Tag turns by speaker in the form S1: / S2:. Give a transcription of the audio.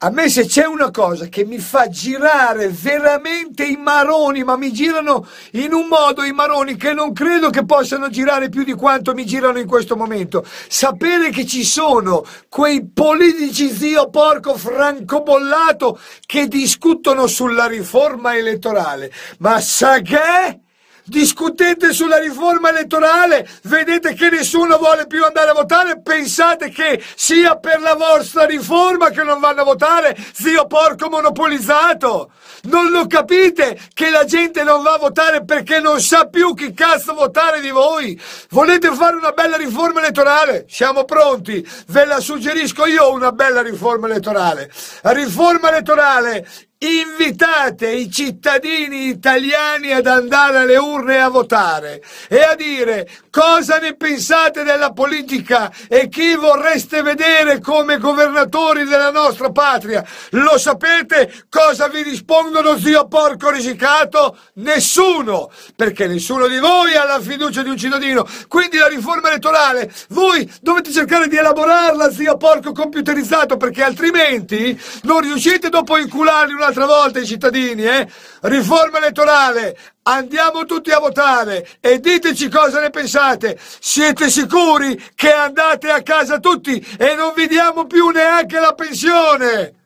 S1: A me se c'è una cosa che mi fa girare veramente i maroni, ma mi girano in un modo i maroni che non credo che possano girare più di quanto mi girano in questo momento. Sapere che ci sono quei politici zio porco francobollato che discutono sulla riforma elettorale. Ma sa che? discutete sulla riforma elettorale, vedete che nessuno vuole più andare a votare, pensate che sia per la vostra riforma che non vanno a votare, zio porco monopolizzato. Non lo capite che la gente non va a votare perché non sa più chi cazzo votare di voi. Volete fare una bella riforma elettorale? Siamo pronti. Ve la suggerisco io una bella riforma elettorale. Riforma elettorale Invitate i cittadini italiani ad andare alle urne a votare e a dire cosa ne pensate della politica e chi vorreste vedere come governatori della nostra patria. Lo sapete cosa vi rispondono zio porco risicato? Nessuno, perché nessuno di voi ha la fiducia di un cittadino. Quindi la riforma elettorale voi dovete cercare di elaborarla zio porco computerizzato perché altrimenti non riuscite dopo a incularli una un'altra volta i cittadini, eh? Riforma elettorale, andiamo tutti a votare e diteci cosa ne pensate. Siete sicuri che andate a casa tutti e non vi diamo più neanche la pensione?